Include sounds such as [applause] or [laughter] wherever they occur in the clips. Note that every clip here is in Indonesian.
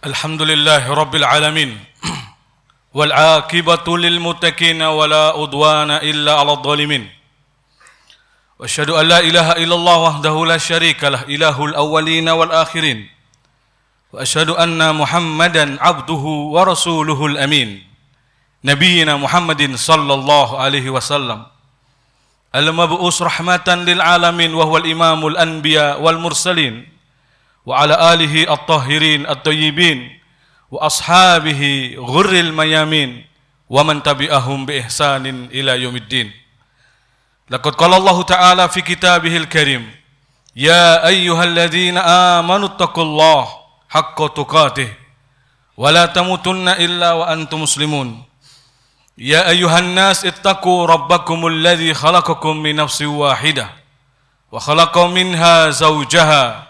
الحمد لله رب العالمين [clears throat] والعاقبة للمتقين ولا أدوان إلا على الظالمين وأشهد أن لا إله إلا الله وحده لا شريك له إله الأولين والآخرين وأشهد أن محمدا عبده ورسوله الأمين نبينا محمد صلى الله عليه وسلم المبعوث رحمة للعالمين وهو الإمام الأنبياء والمرسلين وعلى آله الطاهرين الطيبين وأصحابه غر الميامين ومن تبعهم بإحسان إلى يوم الدين لقد قال الله تعالى في كتابه الكريم يا أيها الذين آمنوا اتقوا الله حق تقاته ولا تموتن إلا وأنتم مسلمون يا أيها الناس اتقوا ربكم الذي خلقكم من نفس واحدة وخلق منها زوجها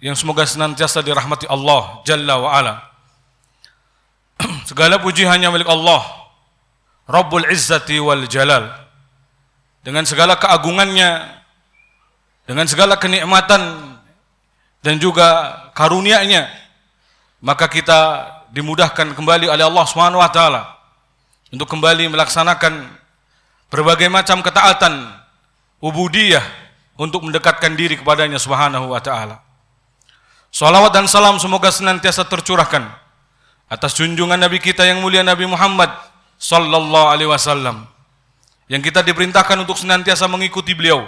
yang semoga senantiasa dirahmati Allah Jalla wa Ala. [clears throat] Segala puji hanya milik Allah Rabbul Izzati wal Jalal. Dengan segala keagungannya, dengan segala kenikmatan dan juga karunia-Nya, maka kita dimudahkan kembali oleh Allah Subhanahu wa taala untuk kembali melaksanakan berbagai macam ketaatan ubudiyah untuk mendekatkan diri kepadanya Subhanahu wa taala. Salawat dan salam semoga senantiasa tercurahkan atas junjungan Nabi kita yang mulia Nabi Muhammad sallallahu alaihi wasallam yang kita diperintahkan untuk senantiasa mengikuti beliau,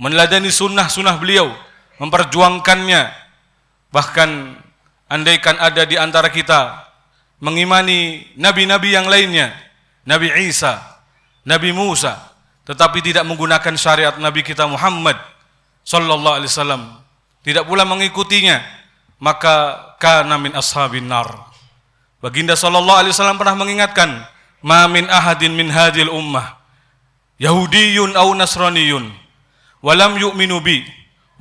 meneladani sunnah-sunnah beliau, memperjuangkannya. Bahkan andaikan ada di antara kita mengimani nabi-nabi yang lainnya, Nabi Isa, Nabi Musa, tetapi tidak menggunakan syariat Nabi kita Muhammad sallallahu alaihi wasallam, tidak pula mengikutinya, maka kana min ashabin nar. Baginda sallallahu alaihi wasallam pernah mengingatkan, "Ma min ahadin min hadil ummah Yahudiyun aw Nasraniyun walam yu'minu bi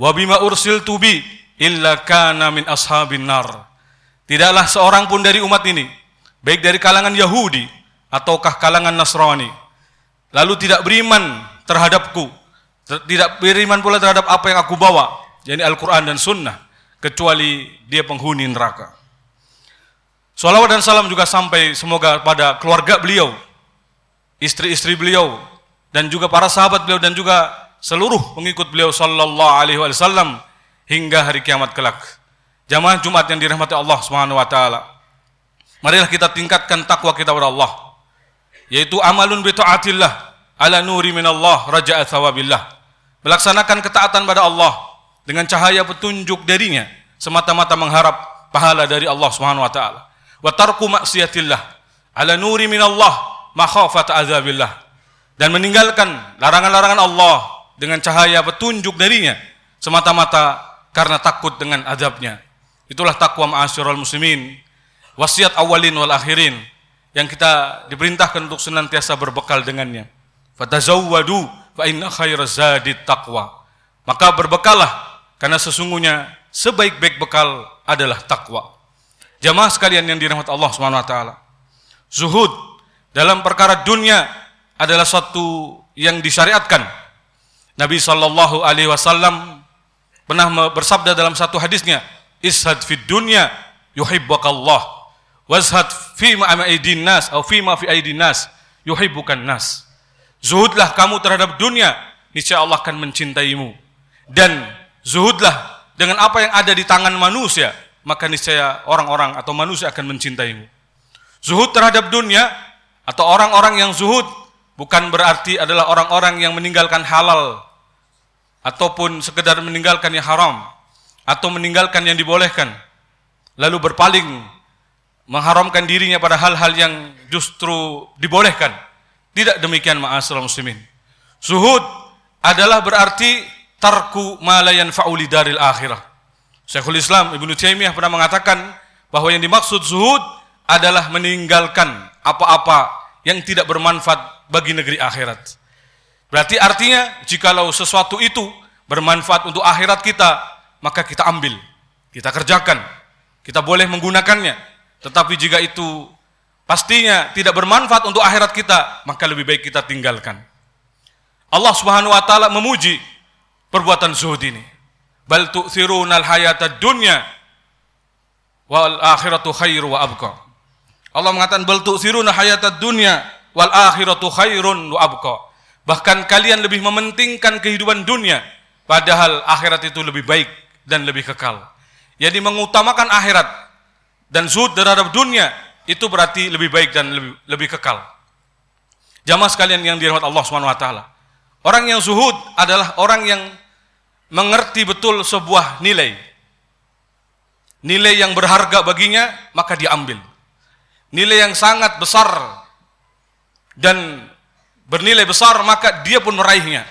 wa bima ursiltu bi illa kana min ashabin nar." Tidaklah seorang pun dari umat ini, baik dari kalangan Yahudi ataukah kalangan Nasrani, lalu tidak beriman terhadapku, tidak beriman pula terhadap apa yang aku bawa, yakni Al-Quran dan Sunnah, kecuali dia penghuni neraka. Salawat dan salam juga sampai semoga pada keluarga beliau, istri-istri beliau, dan juga para sahabat beliau dan juga seluruh pengikut beliau sallallahu alaihi wasallam hingga hari kiamat kelak. Jamaah Jumat yang dirahmati Allah Subhanahu wa taala. Marilah kita tingkatkan takwa kita kepada Allah. Yaitu amalun bi taatillah ala nuri minallah raja'a thawabillah. Melaksanakan ketaatan pada Allah dengan cahaya petunjuk darinya semata-mata mengharap pahala dari Allah Subhanahu wa taala. Wa tarku maksiatillah ala nuri minallah makhafat azabillah dan meninggalkan larangan-larangan Allah dengan cahaya petunjuk darinya semata-mata karena takut dengan azabnya. Itulah takwa ma'asyiral muslimin, wasiat awalin wal akhirin yang kita diperintahkan untuk senantiasa berbekal dengannya. Fatazawwadu fa inna khairaz zadi taqwa. Maka berbekallah karena sesungguhnya sebaik-baik bekal adalah takwa. Jamaah sekalian yang dirahmati Allah Subhanahu wa taala. Zuhud dalam perkara dunia adalah suatu yang disyariatkan. Nabi Shallallahu alaihi wasallam pernah bersabda dalam satu hadisnya, "Ishad fid dunya yuhibbukallah washad fi ma aidin nas atau fi ma fi aidin nas yuhibbukan nas." Zuhudlah kamu terhadap dunia, niscaya Allah akan mencintaimu. Dan Zuhudlah dengan apa yang ada di tangan manusia, maka niscaya orang-orang atau manusia akan mencintaimu. Zuhud terhadap dunia atau orang-orang yang zuhud bukan berarti adalah orang-orang yang meninggalkan halal ataupun sekedar meninggalkan yang haram atau meninggalkan yang dibolehkan lalu berpaling mengharamkan dirinya pada hal-hal yang justru dibolehkan. Tidak demikian ma'asyiral muslimin. Zuhud adalah berarti tarku malayan fauli daril akhirah. Syekhul Islam Ibnu Taimiyah pernah mengatakan bahwa yang dimaksud zuhud adalah meninggalkan apa-apa yang tidak bermanfaat bagi negeri akhirat. Berarti artinya jikalau sesuatu itu bermanfaat untuk akhirat kita, maka kita ambil, kita kerjakan, kita boleh menggunakannya. Tetapi jika itu pastinya tidak bermanfaat untuk akhirat kita, maka lebih baik kita tinggalkan. Allah Subhanahu wa taala memuji perbuatan zuhud ini. Bal al hayata dunya wal akhiratu khairu wa abqa. Allah mengatakan bal tu'thirunal hayata dunya wal akhiratu khairun wa abqa. Bahkan kalian lebih mementingkan kehidupan dunia padahal akhirat itu lebih baik dan lebih kekal. Jadi mengutamakan akhirat dan zuhud terhadap dunia itu berarti lebih baik dan lebih, lebih kekal. Jamaah sekalian yang dirahmati Allah Subhanahu wa taala. Orang yang zuhud adalah orang yang mengerti betul sebuah nilai. Nilai yang berharga baginya, maka diambil. Nilai yang sangat besar dan bernilai besar, maka dia pun meraihnya.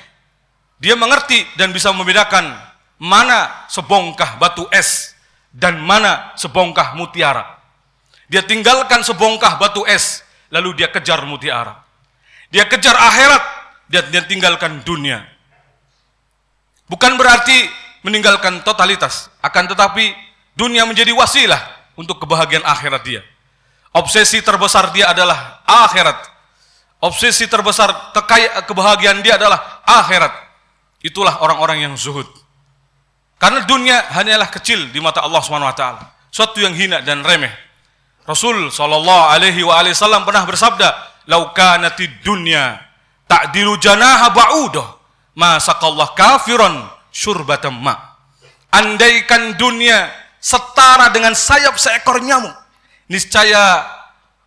Dia mengerti dan bisa membedakan mana sebongkah batu es dan mana sebongkah mutiara. Dia tinggalkan sebongkah batu es, lalu dia kejar mutiara. Dia kejar akhirat, dan dia tinggalkan dunia. Bukan berarti meninggalkan totalitas, akan tetapi dunia menjadi wasilah untuk kebahagiaan akhirat dia. Obsesi terbesar dia adalah akhirat. Obsesi terbesar kekaya kebahagiaan dia adalah akhirat. Itulah orang-orang yang zuhud. Karena dunia hanyalah kecil di mata Allah Subhanahu wa taala, suatu yang hina dan remeh. Rasul sallallahu alaihi wa alihi wasallam pernah bersabda, "Lau kanatid dunya ta'dilu janaha ba'udah." masakallah kafiron syurbatamma Andaikan dunia setara dengan sayap seekor nyamuk, niscaya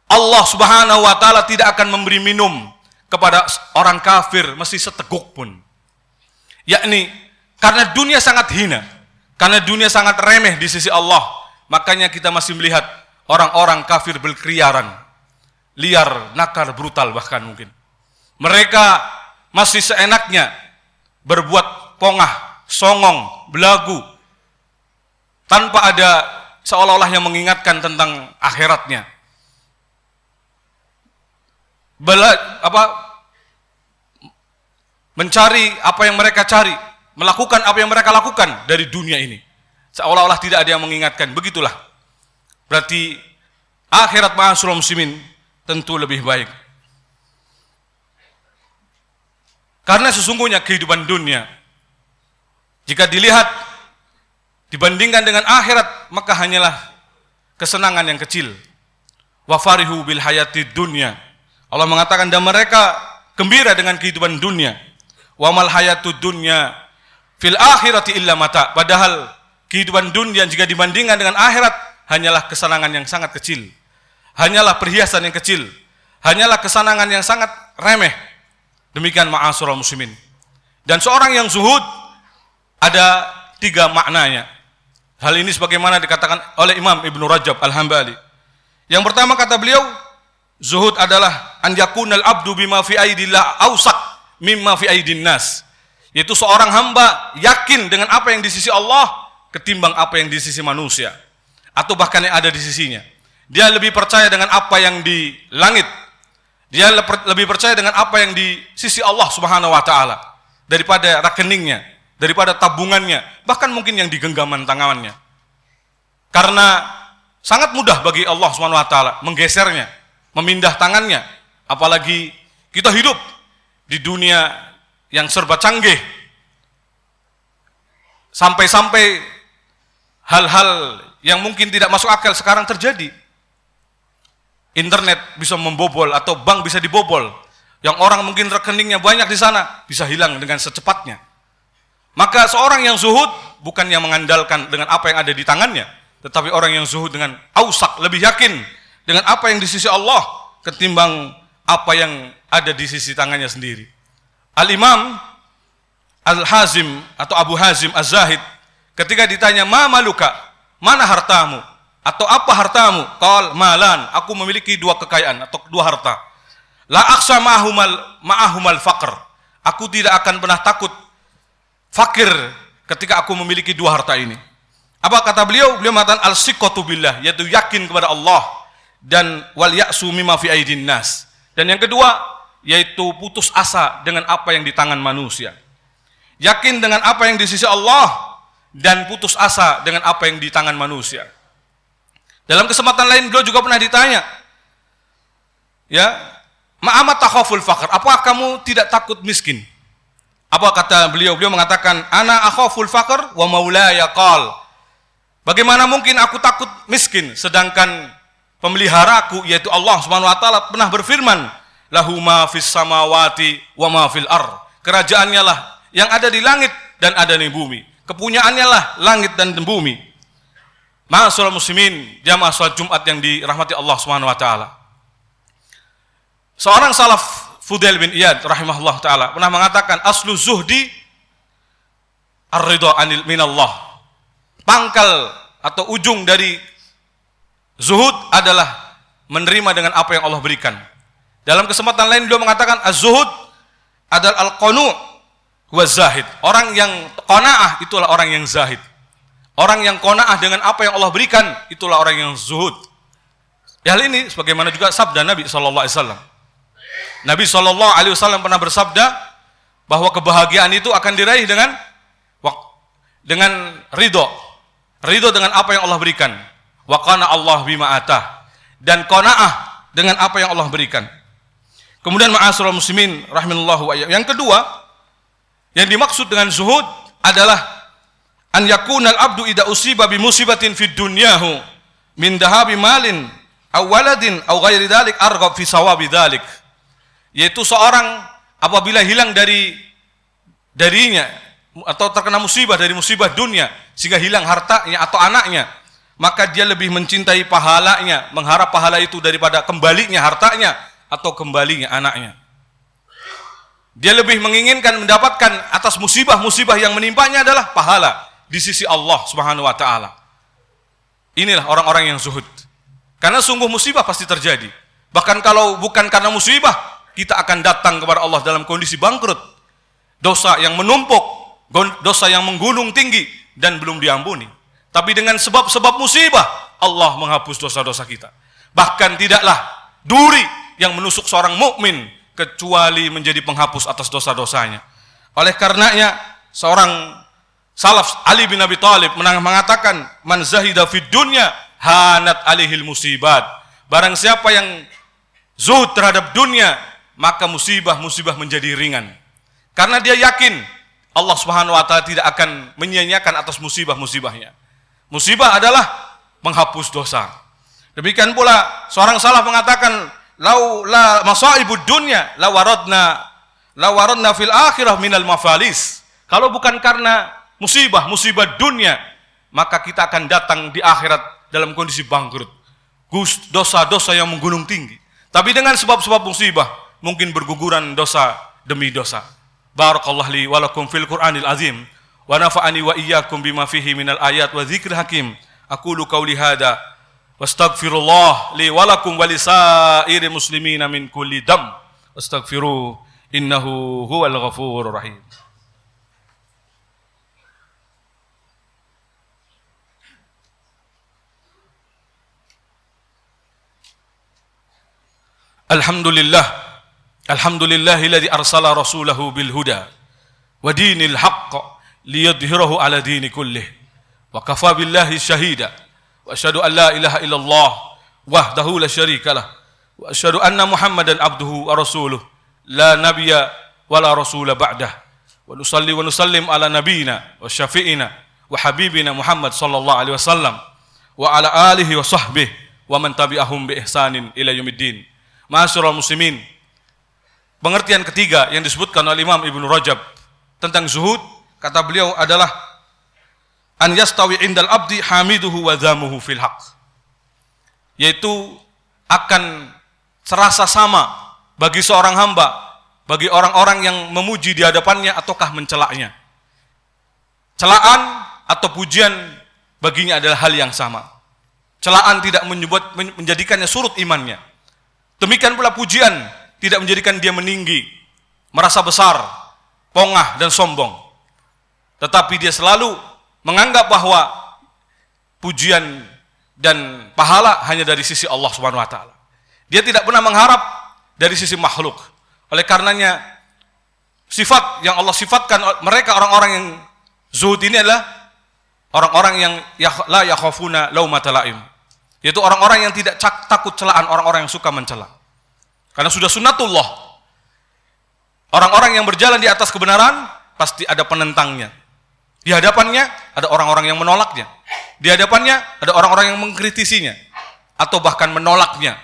Allah Subhanahu wa taala tidak akan memberi minum kepada orang kafir mesti seteguk pun. Yakni karena dunia sangat hina, karena dunia sangat remeh di sisi Allah, makanya kita masih melihat orang-orang kafir berkeliaran, liar, nakar, brutal bahkan mungkin. Mereka masih seenaknya berbuat pongah, songong, belagu, tanpa ada seolah-olah yang mengingatkan tentang akhiratnya. Bela, apa mencari apa yang mereka cari, melakukan apa yang mereka lakukan dari dunia ini. Seolah-olah tidak ada yang mengingatkan. Begitulah. Berarti akhirat ma'asyiral muslimin tentu lebih baik. Karena sesungguhnya kehidupan dunia jika dilihat dibandingkan dengan akhirat maka hanyalah kesenangan yang kecil. Wafarihu bil hayati dunia. Allah mengatakan dan mereka gembira dengan kehidupan dunia. mal hayatu dunia fil akhirati illa mata. Padahal kehidupan dunia jika dibandingkan dengan akhirat hanyalah kesenangan yang sangat kecil. Hanyalah perhiasan yang kecil. Hanyalah kesenangan yang sangat remeh. Demikian ma'asyiral muslimin. Dan seorang yang zuhud ada tiga maknanya. Hal ini sebagaimana dikatakan oleh Imam Ibnu Rajab Al-Hambali. Yang pertama kata beliau, zuhud adalah an yakunal abdu bima fi aidillah ausak mimma fi aidin nas. Yaitu seorang hamba yakin dengan apa yang di sisi Allah ketimbang apa yang di sisi manusia atau bahkan yang ada di sisinya. Dia lebih percaya dengan apa yang di langit dia lebih percaya dengan apa yang di sisi Allah Subhanahu wa taala daripada rekeningnya, daripada tabungannya, bahkan mungkin yang di genggaman tangannya. Karena sangat mudah bagi Allah Subhanahu wa taala menggesernya, memindah tangannya, apalagi kita hidup di dunia yang serba canggih. Sampai-sampai hal-hal yang mungkin tidak masuk akal sekarang terjadi internet bisa membobol atau bank bisa dibobol. Yang orang mungkin rekeningnya banyak di sana bisa hilang dengan secepatnya. Maka seorang yang zuhud bukan yang mengandalkan dengan apa yang ada di tangannya, tetapi orang yang zuhud dengan ausak lebih yakin dengan apa yang di sisi Allah ketimbang apa yang ada di sisi tangannya sendiri. Al Imam Al Hazim atau Abu Hazim Az Zahid ketika ditanya ma maluka mana hartamu atau apa hartamu? Qal malan, aku memiliki dua kekayaan atau dua harta. La aksa ma'ahumal ma'ahumal faqr. Aku tidak akan pernah takut fakir ketika aku memiliki dua harta ini. Apa kata beliau? Beliau mengatakan al-siqatu billah, yaitu yakin kepada Allah dan wal ya'su mimma fi aidin nas. Dan yang kedua yaitu putus asa dengan apa yang di tangan manusia. Yakin dengan apa yang di sisi Allah dan putus asa dengan apa yang di tangan manusia. Dalam kesempatan lain beliau juga pernah ditanya, ya, ma'amat takhaful fakr, apakah kamu tidak takut miskin? Apa kata beliau? Beliau mengatakan, ana akhaful fakr wa maulaya qal. Bagaimana mungkin aku takut miskin sedangkan pemeliharaku yaitu Allah Subhanahu wa taala pernah berfirman, lahu ma fis samawati wa ma ar. Kerajaannya lah yang ada di langit dan ada di bumi. Kepunyaannya lah langit dan bumi. Ma'asyiral muslimin, jamaah salat Jumat yang dirahmati Allah Subhanahu wa taala. Seorang salaf Fudail bin Iyad rahimahullah taala pernah mengatakan aslu zuhdi ar-ridha anil minallah. Pangkal atau ujung dari zuhud adalah menerima dengan apa yang Allah berikan. Dalam kesempatan lain beliau mengatakan az-zuhud adalah al-qanu wa zahid. Orang yang qanaah itulah orang yang zahid. Orang yang kona'ah dengan apa yang Allah berikan, itulah orang yang zuhud. Ya, hal ini sebagaimana juga sabda Nabi Shallallahu Alaihi Wasallam. Nabi Shallallahu Alaihi Wasallam pernah bersabda bahwa kebahagiaan itu akan diraih dengan dengan ridho, ridho dengan apa yang Allah berikan. Wa kona Allah bima atah dan kona'ah dengan apa yang Allah berikan. Kemudian ma'asyiral muslimin rahminullahu wa iya. Yang kedua yang dimaksud dengan zuhud adalah an yakuna al-abdu idza usiba bi musibatin fid dunyahu min dahabi malin aw waladin aw ghairi dhalik arghab fi sawabi dhalik yaitu seorang apabila hilang dari darinya atau terkena musibah dari musibah dunia sehingga hilang hartanya atau anaknya maka dia lebih mencintai pahalanya mengharap pahala itu daripada kembalinya hartanya atau kembalinya anaknya dia lebih menginginkan mendapatkan atas musibah-musibah yang menimpanya adalah pahala di sisi Allah Subhanahu wa taala. Inilah orang-orang yang zuhud. Karena sungguh musibah pasti terjadi. Bahkan kalau bukan karena musibah, kita akan datang kepada Allah dalam kondisi bangkrut. Dosa yang menumpuk, dosa yang menggunung tinggi dan belum diampuni. Tapi dengan sebab-sebab musibah, Allah menghapus dosa-dosa kita. Bahkan tidaklah duri yang menusuk seorang mukmin kecuali menjadi penghapus atas dosa-dosanya. Oleh karenanya, seorang Salaf Ali bin Abi Thalib mengatakan man zahida fid dunya hanat alihil musibat. Barang siapa yang zuhud terhadap dunia, maka musibah-musibah menjadi ringan. Karena dia yakin Allah Subhanahu wa taala tidak akan menyia-nyiakan atas musibah-musibahnya. Musibah adalah menghapus dosa. Demikian pula seorang salaf mengatakan lau la masaibud dunya lawaradna lawaradna fil akhirah minal mafalis. Kalau bukan karena musibah-musibah dunia, maka kita akan datang di akhirat dalam kondisi bangkrut. Dosa-dosa yang menggunung tinggi. Tapi dengan sebab-sebab musibah, mungkin berguguran dosa demi dosa. Barakallah li walakum fil Qur'anil azim. Wa nafa'ani wa iyyakum bima fihi minal ayat wa zikri hakim. Aku lu qawli hada. Wastaghfirullah li walakum walisairi muslimina min kulli dam. Wastaghfiruh innahu huwal ghafurur rahim. الحمد لله الحمد لله الذي أرسل رسوله بالهدى ودين الحق ليظهره على دين كله وكفى بالله شهيدا وأشهد أن لا إله إلا الله وحده لا شريك له وأشهد أن محمدا عبده ورسوله لا نبي ولا رسول بعده ونصلي ونسلم على نبينا وشفيئنا وحبيبنا محمد صلى الله عليه وسلم وعلى آله وصحبه ومن تبعهم بإحسان إلى يوم الدين Masyurul muslimin. Pengertian ketiga yang disebutkan oleh Imam Ibnu Rajab tentang zuhud, kata beliau adalah an yastawi indal abdi hamiduhu wa dhamuhu fil haq. Yaitu akan serasa sama bagi seorang hamba, bagi orang-orang yang memuji di hadapannya ataukah mencelaknya. Celaan atau pujian baginya adalah hal yang sama. Celaan tidak menyebut, menjadikannya surut imannya Demikian pula pujian tidak menjadikan dia meninggi, merasa besar, pongah dan sombong. Tetapi dia selalu menganggap bahwa pujian dan pahala hanya dari sisi Allah Subhanahu wa taala. Dia tidak pernah mengharap dari sisi makhluk. Oleh karenanya sifat yang Allah sifatkan mereka orang-orang yang zuhud ini adalah orang-orang yang la yakhafuna laim yaitu orang-orang yang tidak takut celaan, orang-orang yang suka mencela. Karena sudah sunatullah. Orang-orang yang berjalan di atas kebenaran, pasti ada penentangnya. Di hadapannya ada orang-orang yang menolaknya. Di hadapannya ada orang-orang yang mengkritisinya atau bahkan menolaknya.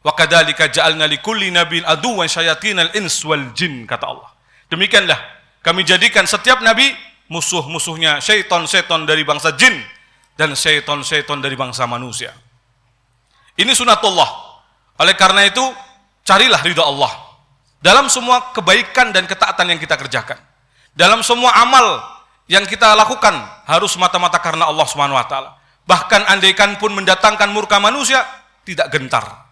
Wa kadzalika ja'alna likulli nabiyyin aduwwan syayatinal ins wal jin kata Allah. Demikianlah kami jadikan setiap nabi musuh-musuhnya syaitan-syaitan dari bangsa jin dan syaiton-syaiton dari bangsa manusia. Ini sunatullah. Oleh karena itu, carilah ridha Allah dalam semua kebaikan dan ketaatan yang kita kerjakan. Dalam semua amal yang kita lakukan harus mata-mata karena Allah swt. Bahkan andaikan pun mendatangkan murka manusia tidak gentar.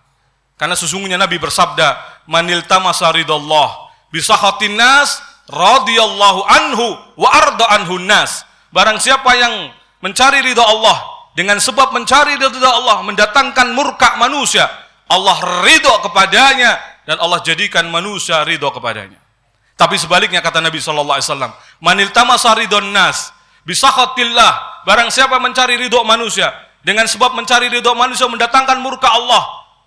Karena sesungguhnya Nabi bersabda, "Manil tamasa ridallah bisahatin nas radhiyallahu anhu wa arda anhu nas." Barang siapa yang mencari ridha Allah dengan sebab mencari ridha Allah mendatangkan murka manusia Allah ridho kepadanya dan Allah jadikan manusia ridho kepadanya tapi sebaliknya kata Nabi Shallallahu Alaihi Wasallam manil tamasa ridon nas bisakhatillah barang siapa mencari ridho manusia dengan sebab mencari ridho manusia mendatangkan murka Allah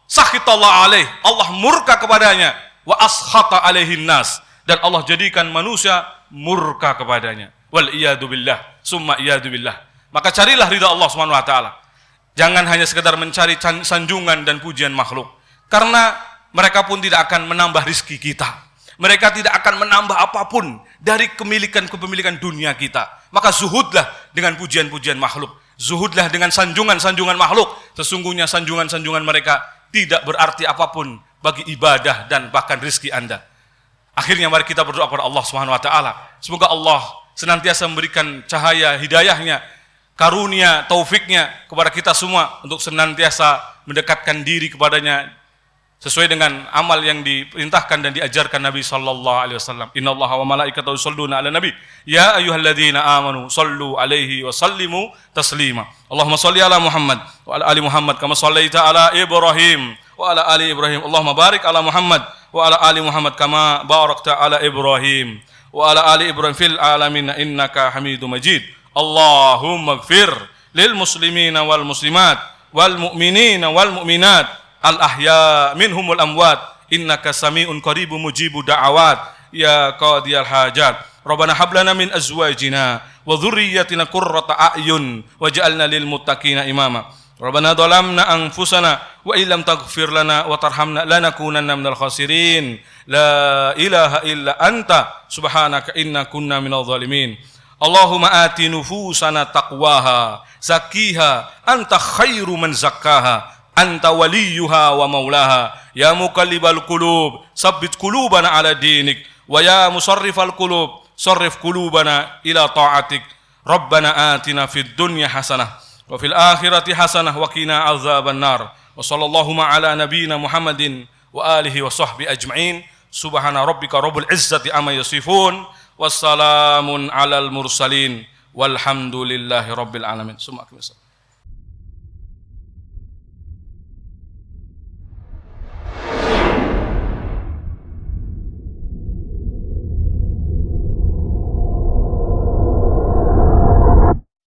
sakhitallah alaih Allah murka kepadanya wa askhata alaihin nas dan Allah jadikan manusia murka kepadanya wal iyadu billah summa iyadu billah maka carilah ridha Allah Subhanahu wa taala. Jangan hanya sekedar mencari sanjungan dan pujian makhluk. Karena mereka pun tidak akan menambah rizki kita. Mereka tidak akan menambah apapun dari kepemilikan-kepemilikan dunia kita. Maka zuhudlah dengan pujian-pujian makhluk. Zuhudlah dengan sanjungan-sanjungan makhluk. Sesungguhnya sanjungan-sanjungan mereka tidak berarti apapun bagi ibadah dan bahkan rizki Anda. Akhirnya mari kita berdoa kepada Allah Subhanahu wa taala. Semoga Allah senantiasa memberikan cahaya hidayahnya karunia, taufiknya kepada kita semua untuk senantiasa mendekatkan diri kepadanya sesuai dengan amal yang diperintahkan dan diajarkan Nabi sallallahu alaihi wasallam. Innallaha wa malaikatahu yusholluna 'alan nabi. Ya ayyuhalladzina amanu sallu alaihi wa sallimu taslima. Allahumma shalli ala Muhammad wa ala ali Muhammad kama shallaita ala Ibrahim wa ala ali Ibrahim. Allahumma barik ala Muhammad wa ala ali Muhammad kama barakta ala Ibrahim wa ala ali Ibrahim fil alamin innaka Hamidum Majid. Allahumma gfir lil muslimina wal muslimat wal mu'minina wal mu'minat al ahya humul amwat innaka samiun qaribu mujibu da'awat ya qadiyal hajat Rabbana hablana min azwajina wa dhurriyyatina qurrata a'yun waj'alna lil muttaqina imama Rabbana dhalamna anfusana wa illam taghfir lana wa tarhamna lanakunanna minal khasirin. La ilaha illa anta subhanaka inna kunna minal zalimin. Allahumma ati nufusana taqwaha zakiha anta khairu man zakkaha anta waliyuha wa maulaha ya muqallibal qulub sabbit qulubana ala dinik wa ya musarrifal qulub sarrif qulubana ila ta'atik rabbana atina fid dunya hasanah wa fil akhirati hasanah wa qina azaban nar wa sallallahu ala nabiyyina muhammadin wa alihi wa sahbi ajma'in subhana rabbika rabbil izzati amma yasifun wassalamun alal mursalin walhamdulillahi rabbil alamin. Suma